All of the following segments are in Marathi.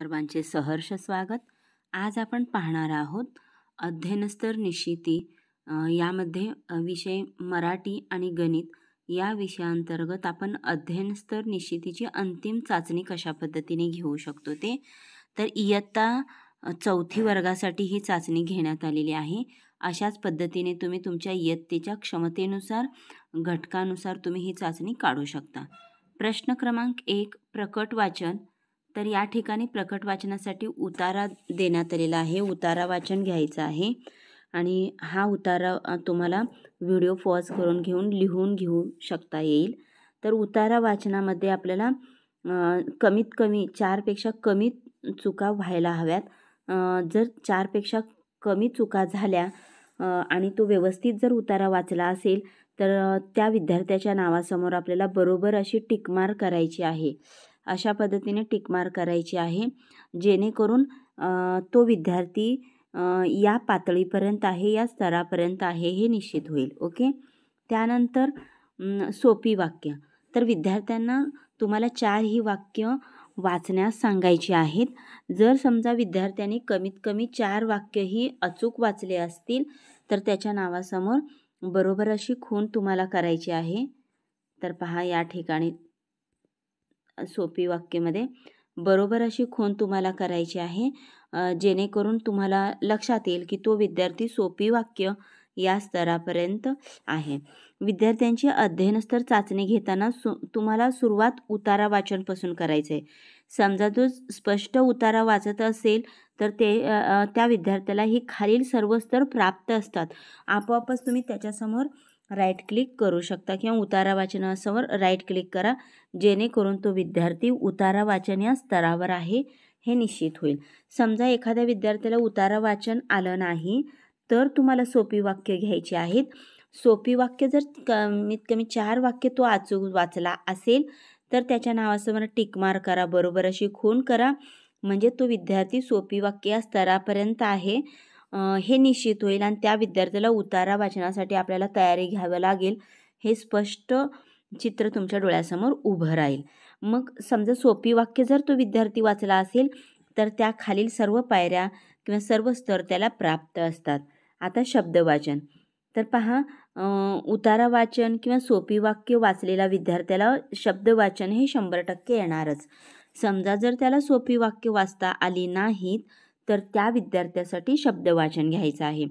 सर्वांचे सहर्ष स्वागत आज आपण पाहणार आहोत अध्ययनस्तर निश्चिती यामध्ये विषय मराठी आणि गणित या विषयांतर्गत आपण अध्ययनस्तर निश्चितीची अंतिम चाचणी कशा पद्धतीने घेऊ शकतो ते तर इयत्ता चौथी वर्गासाठी ही चाचणी घेण्यात आलेली आहे अशाच पद्धतीने तुम्ही तुमच्या इयत्तेच्या क्षमतेनुसार घटकानुसार तुम्ही ही चाचणी काढू शकता प्रश्न क्रमांक एक प्रकट वाचन तर या ठिकाणी प्रकट वाचनासाठी उतारा देण्यात आलेला आहे उतारा वाचन घ्यायचं आहे आणि हा उतारा तुम्हाला व्हिडिओ पॉज करून घेऊन लिहून घेऊ शकता येईल तर उतारा वाचनामध्ये आपल्याला कमीत कमी चारपेक्षा कमी चुका व्हायला हव्यात जर चारपेक्षा कमी चुका झाल्या आणि तो व्यवस्थित जर उतारा वाचला असेल तर त्या विद्यार्थ्याच्या नावासमोर आपल्याला बरोबर अशी टिकमार करायची आहे अशा पद्धतीने टिकमार करायची आहे जेणेकरून तो विद्यार्थी या पातळीपर्यंत आहे या स्तरापर्यंत आहे हे निश्चित होईल ओके त्यानंतर सोपी वाक्य तर विद्यार्थ्यांना तुम्हाला चार ही वाक्य वाचण्यास सांगायची आहेत जर समजा विद्यार्थ्यांनी कमीत कमी चार वाक्य ही अचूक वाचले असतील तर त्याच्या नावासमोर बरोबर अशी खून तुम्हाला करायची आहे तर पहा या ठिकाणी सोपी वाक्यामध्ये बरोबर अशी खूण तुम्हाला करायची आहे जेणेकरून तुम्हाला लक्षात येईल की तो विद्यार्थी सोपी वाक्य या स्तरापर्यंत आहे विद्यार्थ्यांची अध्ययनस्तर चाचणी घेताना सु तुम्हाला सुरुवात उतारा वाचनपासून करायचं आहे समजा तो स्पष्ट उतारा वाचत असेल तर ते त्या विद्यार्थ्याला ही खालील सर्व स्तर प्राप्त असतात आपोआपच तुम्ही त्याच्यासमोर राईट क्लिक करू शकता किंवा उतारा वाचनासमोर राईट क्लिक करा जेणेकरून तो विद्यार्थी उतारा वाचन या स्तरावर आहे हे निश्चित होईल समजा एखाद्या विद्यार्थ्याला उतारा वाचन आलं नाही तर तुम्हाला सोपी वाक्य घ्यायची आहेत सोपी वाक्य जर कमीत कमी चार वाक्य तो आचू वाचला असेल तर त्याच्या नावासमोर टिकमार करा बरोबर अशी खून करा म्हणजे तो विद्यार्थी सोपी वाक्य या स्तरापर्यंत आहे हे निश्चित होईल आणि त्या विद्यार्थ्याला उतारा वाचनासाठी आपल्याला तयारी घ्यावी लागेल हे स्पष्ट चित्र तुमच्या डोळ्यासमोर उभं राहील मग समजा सोपी वाक्य जर तो विद्यार्थी वाचला असेल तर त्या खालील सर्व पायऱ्या किंवा सर्व स्तर त्याला प्राप्त असतात आता शब्दवाचन तर पहा उतारा वाचन किंवा सोपी वाक्य वाचलेला विद्यार्थ्याला शब्दवाचन हे शंभर टक्के येणारच समजा जर त्याला सोपी वाक्य वाचता आली नाहीत तर त्या विद्यार्थ्यासाठी शब्दवाचन घ्यायचं आहे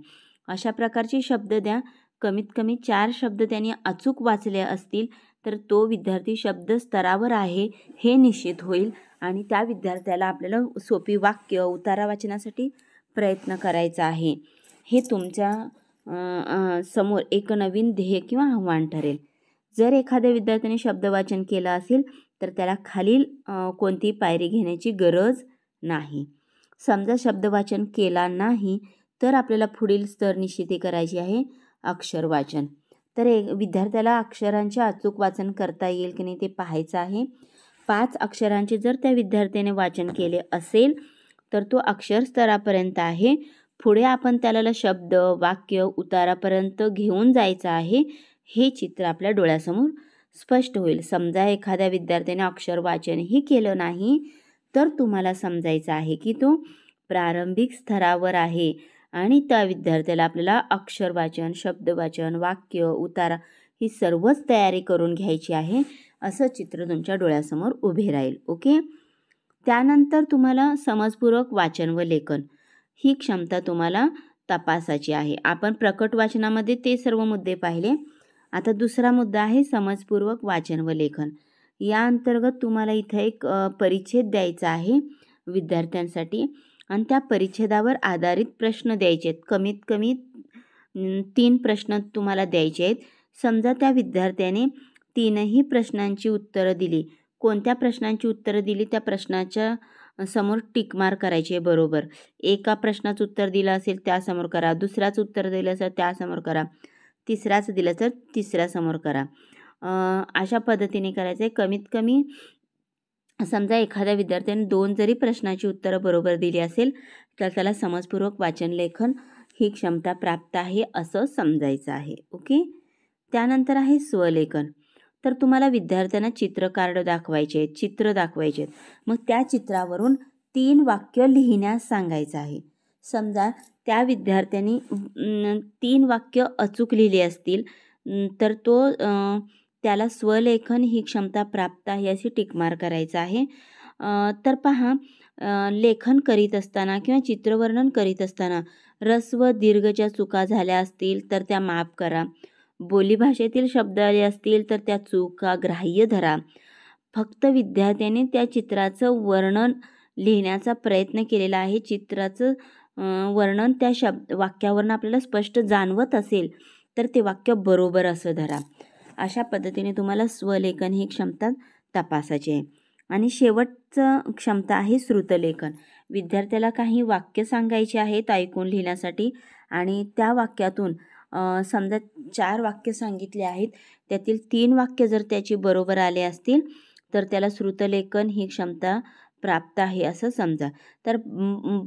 अशा प्रकारचे शब्द द्या कमीत कमी चार शब्द त्यांनी अचूक वाचले असतील तर तो विद्यार्थी शब्द स्तरावर आहे हे निश्चित होईल आणि त्या विद्यार्थ्याला आपल्याला सोपी वाक्य उतारा वाचनासाठी प्रयत्न करायचा आहे हे तुमच्या समोर एक नवीन ध्येय किंवा आव्हान ठरेल जर एखाद्या विद्यार्थ्याने शब्दवाचन केलं असेल तर त्याला खालील कोणती पायरी घेण्याची गरज नाही समजा शब्द वाचन केला नाही तर आपल्याला पुढील स्तर निश्चित करायची आहे अक्षर वाचन तर एक विद्यार्थ्याला अक्षरांचे अचूक वाचन करता येईल की नाही ते पाहायचं आहे पाच अक्षरांचे जर त्या विद्यार्थ्याने वाचन केले असेल तर तो अक्षर स्तरापर्यंत आहे पुढे आपण त्याला शब्द वाक्य उतारापर्यंत घेऊन जायचं आहे हे चित्र आपल्या डोळ्यासमोर स्पष्ट होईल समजा एखाद्या विद्यार्थ्याने अक्षर वाचनही केलं नाही तर तुम्हाला समजायचं आहे की तो प्रारंभिक स्तरावर आहे आणि त्या विद्यार्थ्याला आपल्याला अक्षर वाचन शब्दवाचन वाक्य उतारा ही सर्वच तयारी करून घ्यायची आहे असं चित्र तुमच्या डोळ्यासमोर उभे राहील ओके त्यानंतर तुम्हाला समजपूर्वक वाचन व लेखन ही क्षमता तुम्हाला तपासाची आहे आपण प्रकट वाचनामध्ये ते सर्व मुद्दे पाहिले आता दुसरा मुद्दा आहे समजपूर्वक वाचन व लेखन या अंतर्गत तुम्हाला इथं एक परिच्छेद द्यायचा आहे विद्यार्थ्यांसाठी आणि त्या परिच्छेदावर आधारित प्रश्न द्यायचे आहेत कमीत कमी तीन प्रश्न तुम्हाला द्यायचे आहेत समजा त्या विद्यार्थ्याने तीनही प्रश्नांची उत्तरं दिली कोणत्या प्रश्नांची उत्तरं दिली त्या प्रश्नाच्या समोर टिकमार करायचे बरोबर एका प्रश्नाचं उत्तर दिलं असेल त्यासमोर करा दुसऱ्याचं उत्तर दिलं असेल त्यासमोर करा तिसऱ्याचं दिलं तर तिसऱ्यासमोर करा अशा पद्धतीने करायचं आहे कमीत कमी समजा एखाद्या विद्यार्थ्याने दोन जरी प्रश्नाची उत्तरं बरोबर दिली असेल तर त्याला समजपूर्वक वाचन लेखन ही क्षमता प्राप्त आहे असं समजायचं आहे ओके त्यानंतर आहे स्वलेखन तर तुम्हाला विद्यार्थ्यांना चित्र कार्ड दाखवायचे आहेत चित्र दाखवायचे आहेत मग त्या चित्रावरून तीन वाक्य लिहिण्यास सांगायचं आहे समजा त्या विद्यार्थ्यांनी तीन वाक्य अचूक लिहिली असतील तर तो त्याला स्वलेखन ही क्षमता प्राप्त आहे अशी टिकमार करायचं आहे तर पहा लेखन करीत असताना किंवा चित्रवर्णन करीत असताना रस्व दीर्घच्या चुका झाल्या असतील तर त्या माफ करा बोलीभाषेतील शब्द आले असतील तर त्या चुका ग्राह्य धरा फक्त विद्यार्थ्याने त्या चित्राचं वर्णन लिहिण्याचा प्रयत्न केलेला आहे चित्राचं वर्णन त्या शब्द वाक्यावरनं आपल्याला स्पष्ट जाणवत असेल तर ते वाक्य बरोबर असं धरा अशा पद्धतीने तुम्हाला स्वलेखन ही क्षमता तपासायची आहे आणि शेवटचं क्षमता आहे श्रुतलेखन विद्यार्थ्याला काही वाक्य सांगायचे आहेत ऐकून लिहिण्यासाठी आणि त्या वाक्यातून समजा चार वाक्य सांगितले आहेत त्यातील तीन वाक्य जर त्याची बरोबर आले असतील तर त्याला श्रुतलेखन ही क्षमता प्राप्त आहे असं समजा तर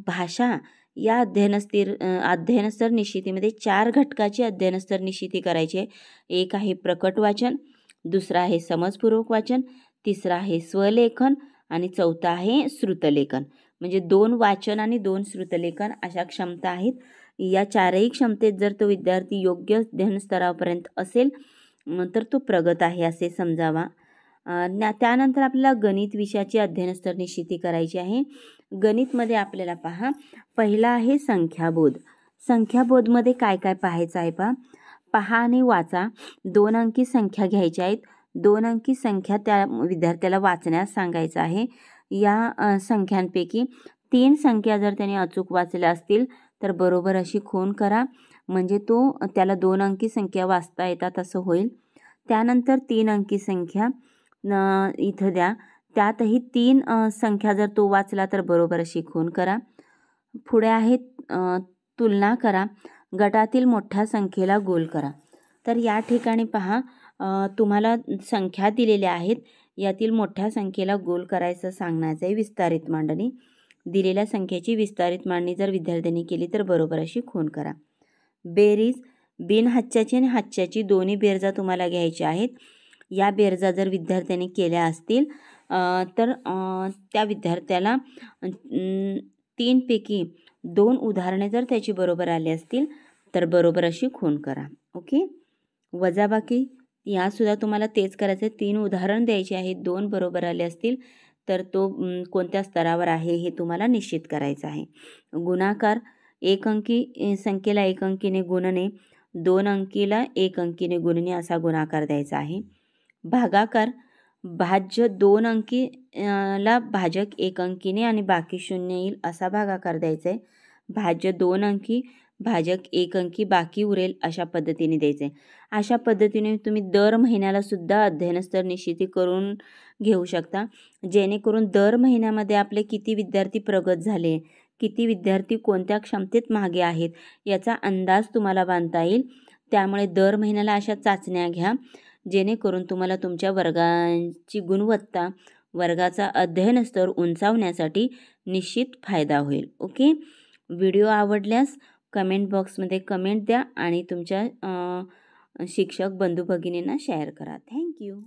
भाषा या अध्ययनस्थिर अध्ययनस्तर निश्चितीमध्ये चार घटकाची अध्ययनस्तर निश्चिती करायची आहे एक आहे प्रकट वाचन दुसरा आहे समजपूर्वक वाचन तिसरा आहे स्वलेखन आणि चौथा आहे श्रुतलेखन म्हणजे दोन वाचन आणि दोन श्रुतलेखन अशा क्षमता आहेत या चारही क्षमतेत जर तो विद्यार्थी योग्य अध्ययनस्तरापर्यंत असेल तर तो प्रगत आहे असे समजावा त्यानंतर आपल्याला गणित विषयाची अध्ययनस्तर निश्चिती करायची आहे गणितमध्ये आपल्याला पहा पहिला आहे संख्याबोध संख्याबोधमध्ये काय काय पाहायचं आहे पहा पहा आणि वाचा दोन अंकी संख्या घ्यायच्या आहेत दोन अंकी संख्या त्या विद्यार्थ्याला वाचण्यास सांगायचं आहे या संख्यांपैकी तीन संख्या जर त्याने अचूक वाचल्या असतील तर बरोबर अशी खून करा म्हणजे तो त्याला दोन अंकी संख्या वाचता येतात असं होईल त्यानंतर तीन अंकी संख्या इथं द्या त्यातही तीन संख्या जर तो वाचला तर बरोबर अशी खून करा पुढे आहे तुलना करा गटातील मोठ्या संख्येला गोल करा तर या ठिकाणी पहा तुम्हाला संख्या दिलेल्या आहेत यातील मोठ्या संख्येला गोल करायचं सांगण्याचं आहे विस्तारित मांडणी दिलेल्या संख्येची विस्तारित मांडणी जर विद्यार्थ्यांनी केली तर बरोबर अशी खून करा बेरीज बिन हच्च्याची आणि हच्च्याची दोन्ही बेरजा तुम्हाला घ्यायच्या आहेत या बेरजा जर विद्यार्थ्यांनी केल्या असतील तर त्या विद्यार्थ्याला तीनपैकी दोन उदाहरणे जर त्याची बरोबर आली असतील तर बरोबर अशी खून करा ओके वजाबाकी यासुद्धा तुम्हाला तेच करायचं आहे तीन उदाहरण द्यायचे आहे दोन बरोबर आले असतील तर तो कोणत्या स्तरावर आहे हे तुम्हाला निश्चित करायचं आहे गुणाकार एक अंकी संख्येला एक अंकीने गुणणे दोन अंकीला एक अंकीने गुणणे असा गुणाकार द्यायचा आहे भागाकार भाज्य दोन अंकी ला भाजक एक अंकीने आणि बाकी शून्य येईल असा भागाकार द्यायचा आहे भाज्य दोन अंकी भाजक एक अंकी बाकी उरेल अशा पद्धतीने आहे अशा पद्धतीने तुम्ही दर महिन्याला सुद्धा अध्ययनस्तर निश्चिती करून घेऊ शकता जेणेकरून दर महिन्यामध्ये आपले किती विद्यार्थी प्रगत झाले किती विद्यार्थी कोणत्या क्षमतेत मागे आहेत याचा अंदाज तुम्हाला बांधता येईल त्यामुळे दर महिन्याला अशा चाचण्या घ्या जेणेकरून तुम्हाला तुमच्या वर्गांची गुणवत्ता वर्गाचा अध्ययन स्तर उंचावण्यासाठी निश्चित फायदा होईल ओके व्हिडिओ आवडल्यास कमेंट बॉक्समध्ये कमेंट द्या आणि तुमच्या शिक्षक बंधू भगिनींना शेअर करा थँक्यू